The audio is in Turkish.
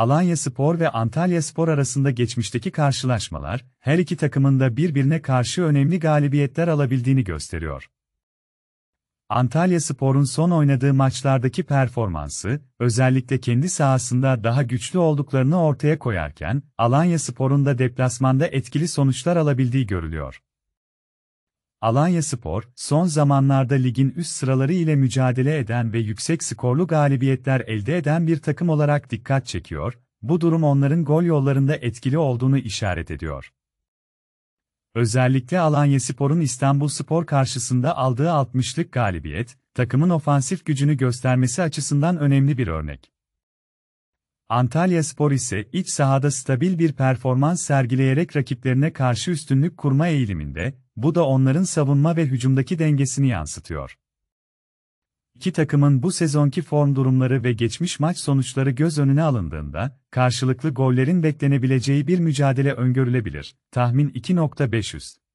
Alanya Spor ve Antalya Spor arasında geçmişteki karşılaşmalar, her iki takımın da birbirine karşı önemli galibiyetler alabildiğini gösteriyor. Antalya Spor'un son oynadığı maçlardaki performansı, özellikle kendi sahasında daha güçlü olduklarını ortaya koyarken, Alanya Spor'un da deplasmanda etkili sonuçlar alabildiği görülüyor. Alanya Spor, son zamanlarda ligin üst sıraları ile mücadele eden ve yüksek skorlu galibiyetler elde eden bir takım olarak dikkat çekiyor, bu durum onların gol yollarında etkili olduğunu işaret ediyor. Özellikle Alanya Spor'un İstanbul Spor karşısında aldığı 60'lık galibiyet, takımın ofansif gücünü göstermesi açısından önemli bir örnek. Antalya Spor ise iç sahada stabil bir performans sergileyerek rakiplerine karşı üstünlük kurma eğiliminde, bu da onların savunma ve hücumdaki dengesini yansıtıyor. İki takımın bu sezonki form durumları ve geçmiş maç sonuçları göz önüne alındığında, karşılıklı gollerin beklenebileceği bir mücadele öngörülebilir. Tahmin 2.500